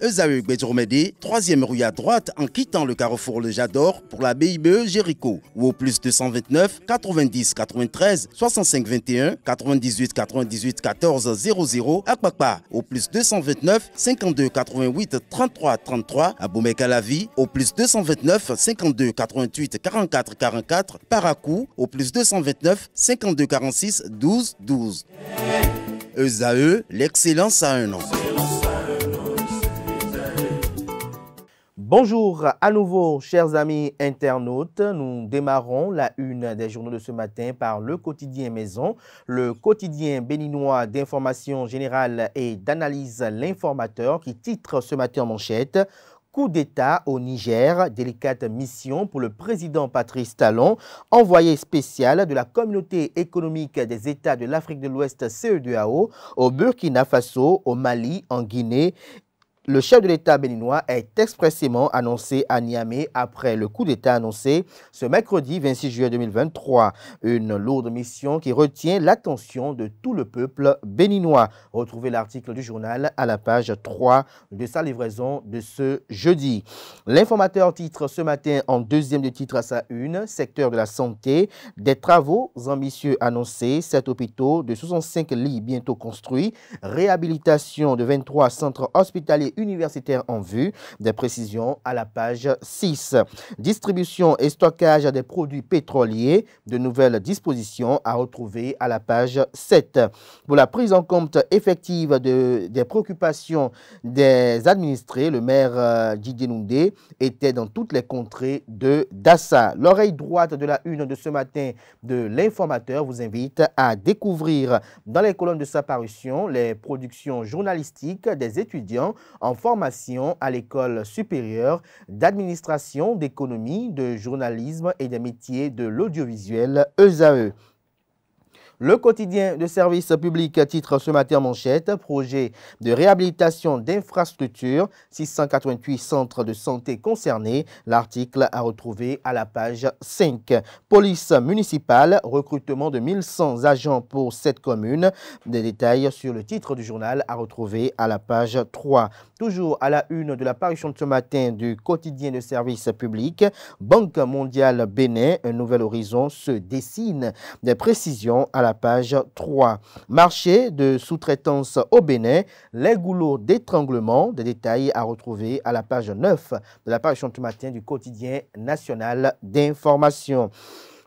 Ezae 3 troisième rue à droite en quittant le carrefour Le Jador pour la BIBE Jéricho ou au plus 229 90 93 65 21 98 98 14 00 à au plus 229 52 88 33 33 à au plus 229 52 88 44 44 Parakou au plus 229 52 46 12 12. Ezae, l'excellence à un nom. Bonjour à nouveau, chers amis internautes. Nous démarrons la une des journaux de ce matin par le quotidien Maison, le quotidien béninois d'information générale et d'analyse L'informateur qui titre ce matin en manchette Coup d'État au Niger, délicate mission pour le président Patrice Talon, envoyé spécial de la Communauté économique des États de l'Afrique de l'Ouest ce au Burkina Faso, au Mali, en Guinée le chef de l'État béninois est expressément annoncé à Niamey après le coup d'État annoncé ce mercredi 26 juillet 2023. Une lourde mission qui retient l'attention de tout le peuple béninois. Retrouvez l'article du journal à la page 3 de sa livraison de ce jeudi. L'informateur titre ce matin en deuxième de titre à sa une, secteur de la santé, des travaux ambitieux annoncés, sept hôpitaux de 65 lits bientôt construits, réhabilitation de 23 centres hospitaliers universitaire en vue. Des précisions à la page 6. Distribution et stockage des produits pétroliers. De nouvelles dispositions à retrouver à la page 7. Pour la prise en compte effective des préoccupations des administrés, le maire euh, Didier Noundé était dans toutes les contrées de Dassa. L'oreille droite de la une de ce matin de l'informateur vous invite à découvrir dans les colonnes de sa parution les productions journalistiques des étudiants en formation à l'école supérieure d'administration, d'économie, de journalisme et des métiers de l'audiovisuel ESAE. Le quotidien de service public titre ce matin manchette, projet de réhabilitation d'infrastructures, 688 centres de santé concernés. L'article à retrouver à la page 5. Police municipale, recrutement de 1100 agents pour cette commune. Des détails sur le titre du journal à retrouver à la page 3. Toujours à la une de l'apparition parution de ce matin du quotidien de service public, Banque mondiale Bénin, un nouvel horizon se dessine. Des précisions à la page 3. Marché de sous-traitance au Bénin, les goulots d'étranglement, des détails à retrouver à la page 9 de la page du matin du quotidien national d'information.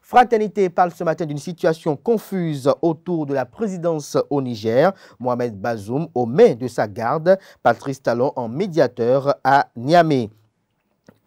Fraternité parle ce matin d'une situation confuse autour de la présidence au Niger. Mohamed Bazoum aux mains de sa garde, Patrice Talon en médiateur à Niamey.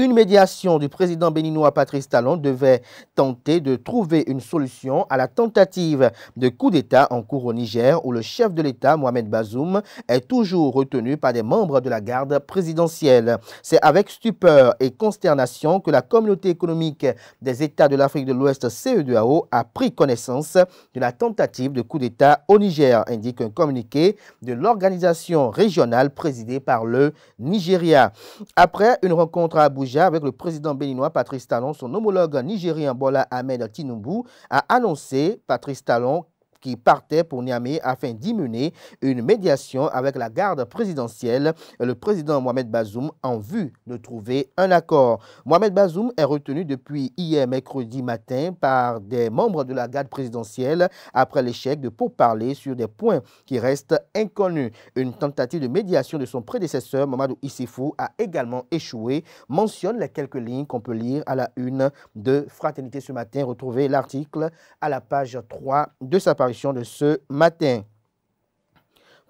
Une médiation du président béninois Patrice Talon devait tenter de trouver une solution à la tentative de coup d'État en cours au Niger où le chef de l'État, Mohamed Bazoum, est toujours retenu par des membres de la garde présidentielle. C'est avec stupeur et consternation que la communauté économique des États de l'Afrique de l'Ouest, ce 2 a pris connaissance de la tentative de coup d'État au Niger, indique un communiqué de l'organisation régionale présidée par le Nigeria. Après une rencontre à Abou avec le président béninois Patrice Talon, son homologue nigérien Bola Ahmed Tinubu a annoncé, Patrice Talon, qui partait pour Niamey afin d'immuner une médiation avec la garde présidentielle, le président Mohamed Bazoum, en vue de trouver un accord. Mohamed Bazoum est retenu depuis hier mercredi matin par des membres de la garde présidentielle après l'échec de pourparler sur des points qui restent inconnus. Une tentative de médiation de son prédécesseur, Mamadou Issifou, a également échoué, mentionne les quelques lignes qu'on peut lire à la une de Fraternité ce matin. Retrouvez l'article à la page 3 de sa parution de ce matin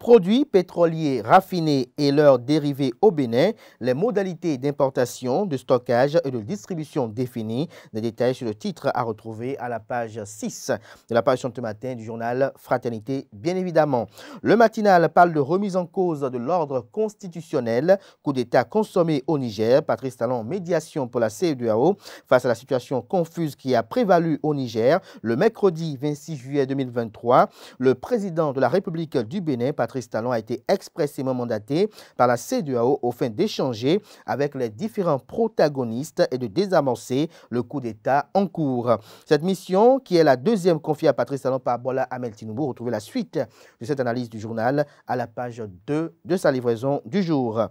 produits pétroliers raffinés et leurs dérivés au Bénin, les modalités d'importation, de stockage et de distribution définies. Des détails sur le titre à retrouver à la page 6 de la page ce matin du journal Fraternité, bien évidemment. Le matinal parle de remise en cause de l'ordre constitutionnel, coup d'État consommé au Niger, Patrice Talon, médiation pour la CEDEAO face à la situation confuse qui a prévalu au Niger. Le mercredi 26 juillet 2023, le président de la République du Bénin, Patrice Patrice Talon a été expressément mandaté par la CEDUAO au fin d'échanger avec les différents protagonistes et de désamorcer le coup d'État en cours. Cette mission, qui est la deuxième confiée à Patrice Talon par Bola Amel Tinubu, retrouvez la suite de cette analyse du journal à la page 2 de sa livraison du jour.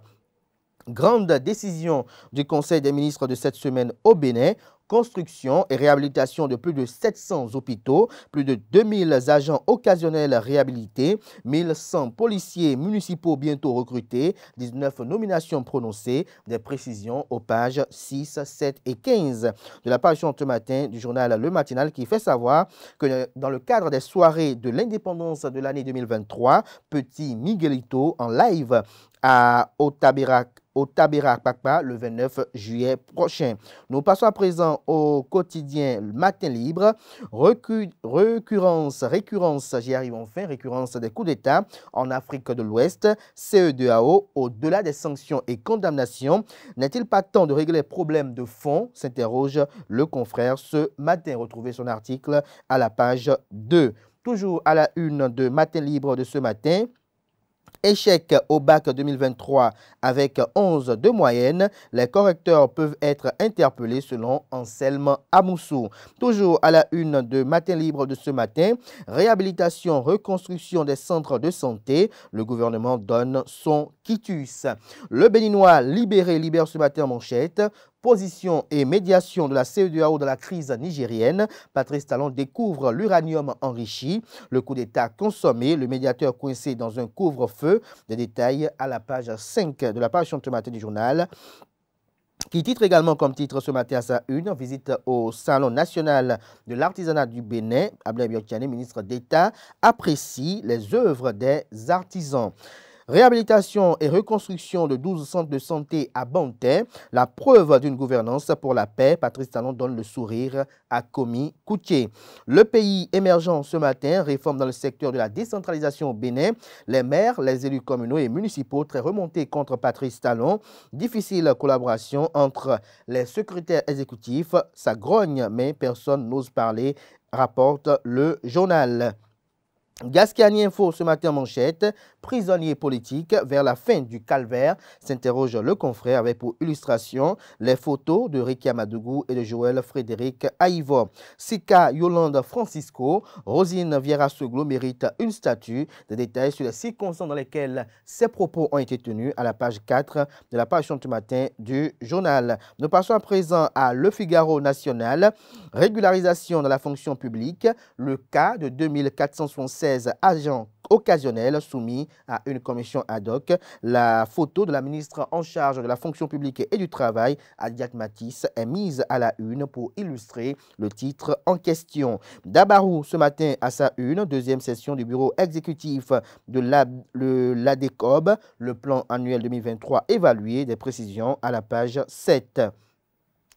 Grande décision du Conseil des ministres de cette semaine au Bénin construction et réhabilitation de plus de 700 hôpitaux, plus de 2000 agents occasionnels réhabilités, 1100 policiers municipaux bientôt recrutés, 19 nominations prononcées, des précisions aux pages 6, 7 et 15 de la page ce matin du journal Le Matinal qui fait savoir que dans le cadre des soirées de l'indépendance de l'année 2023, Petit Miguelito en live à au Pakpa le 29 juillet prochain. Nous passons à présent au quotidien Matin Libre. récurrence, récurrence, j'y arrive enfin, récurrence des coups d'État en Afrique de l'Ouest, CE2AO, au-delà des sanctions et condamnations, n'est-il pas temps de régler les problèmes de fond s'interroge le confrère ce matin. Retrouvez son article à la page 2. Toujours à la une de Matin Libre de ce matin, Échec au bac 2023 avec 11 de moyenne, les correcteurs peuvent être interpellés selon Anselme Amoussou. Toujours à la une de Matin Libre de ce matin, réhabilitation, reconstruction des centres de santé, le gouvernement donne son quitus. Le Béninois libéré libère ce matin manchette, position et médiation de la CEDEAO dans la crise nigérienne. Patrice Talon découvre l'uranium enrichi, le coup d'État consommé, le médiateur coincé dans un couvre-feu. Des détails à la page 5 de la page matin du journal qui titre également comme titre ce matin à sa une, visite au Salon national de l'artisanat du Bénin. Abdel Bioktiane, ministre d'État, apprécie les œuvres des artisans. Réhabilitation et reconstruction de 12 centres de santé à Bantais, la preuve d'une gouvernance pour la paix. Patrice Talon donne le sourire à Comi Coutier. Le pays émergent ce matin, réforme dans le secteur de la décentralisation au Bénin. Les maires, les élus communaux et municipaux très remontés contre Patrice Talon. Difficile collaboration entre les secrétaires exécutifs. Ça grogne, mais personne n'ose parler, rapporte le journal. Gascani Info ce matin manchette, prisonnier politique vers la fin du calvaire, s'interroge le confrère avec pour illustration les photos de Ricky Amadougou et de Joël Frédéric Aïvo. Sika Yolande Francisco, Rosine Vieira Soglo mérite une statue. de détails sur les circonstances dans lesquelles ses propos ont été tenus à la page 4 de la page ce matin du journal. Nous passons à présent à Le Figaro National, régularisation de la fonction publique, le cas de 2466. 16 agents occasionnels soumis à une commission ad hoc. La photo de la ministre en charge de la fonction publique et du travail, Adiak Matisse, est mise à la une pour illustrer le titre en question. Dabarou, ce matin à sa une, deuxième session du bureau exécutif de l'ADECOB, le plan annuel 2023 évalué, des précisions à la page 7.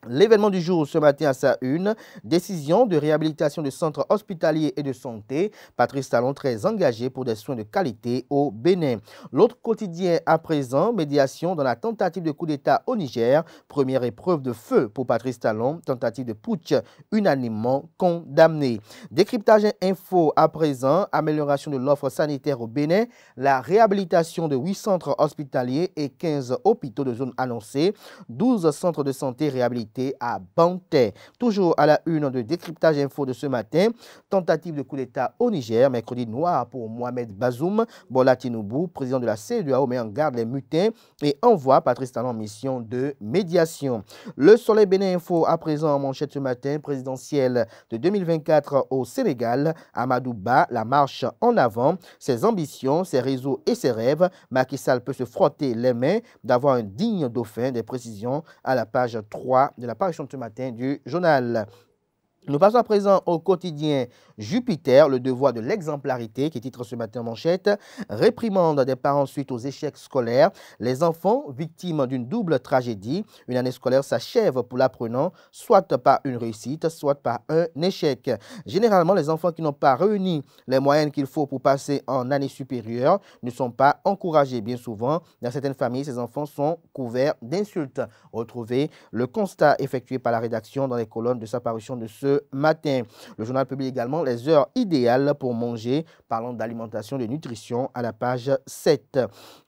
L'événement du jour ce matin à sa une, décision de réhabilitation de centres hospitaliers et de santé. Patrice Talon très engagé pour des soins de qualité au Bénin. L'autre quotidien à présent, médiation dans la tentative de coup d'État au Niger. Première épreuve de feu pour Patrice Talon, tentative de putsch unanimement condamnée. Décryptage info à présent, amélioration de l'offre sanitaire au Bénin, la réhabilitation de 8 centres hospitaliers et 15 hôpitaux de zone annoncés. 12 centres de santé réhabilités à Banté. Toujours à la une de décryptage info de ce matin, tentative de coup d'État au Niger, mercredi noir pour Mohamed Bazoum. Bola Tinubu, président de la CEDEAO, met en garde les mutins et envoie Patrice Talon en mission de médiation. Le Soleil Bénin Info à présent en manchette ce matin, présidentielle de 2024 au Sénégal. Amadou Ba, la marche en avant, ses ambitions, ses réseaux et ses rêves. Macky Sall peut se frotter les mains d'avoir un digne dauphin des précisions à la page 3 de la parution de ce matin du journal. Nous passons à présent au quotidien Jupiter, le devoir de l'exemplarité, qui titre ce matin en manchette Réprimande des parents suite aux échecs scolaires. Les enfants, victimes d'une double tragédie. Une année scolaire s'achève pour l'apprenant, soit par une réussite, soit par un échec. Généralement, les enfants qui n'ont pas réuni les moyens qu'il faut pour passer en année supérieure ne sont pas encouragés. Bien souvent, dans certaines familles, ces enfants sont couverts d'insultes. Retrouvez le constat effectué par la rédaction dans les colonnes de sa parution de ce matin. Le journal publie également les heures idéales pour manger, parlant d'alimentation, de nutrition à la page 7.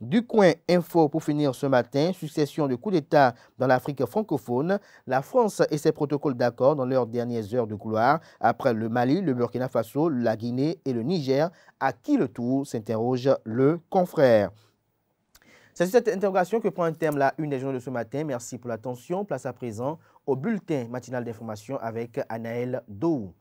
Du coin info pour finir ce matin, succession de coups d'État dans l'Afrique francophone, la France et ses protocoles d'accord dans leurs dernières heures de couloir après le Mali, le Burkina Faso, la Guinée et le Niger, à qui le tour s'interroge le confrère. C'est cette interrogation que prend un terme la une des journées de ce matin. Merci pour l'attention. Place à présent au bulletin matinal d'information avec Anaël Dou.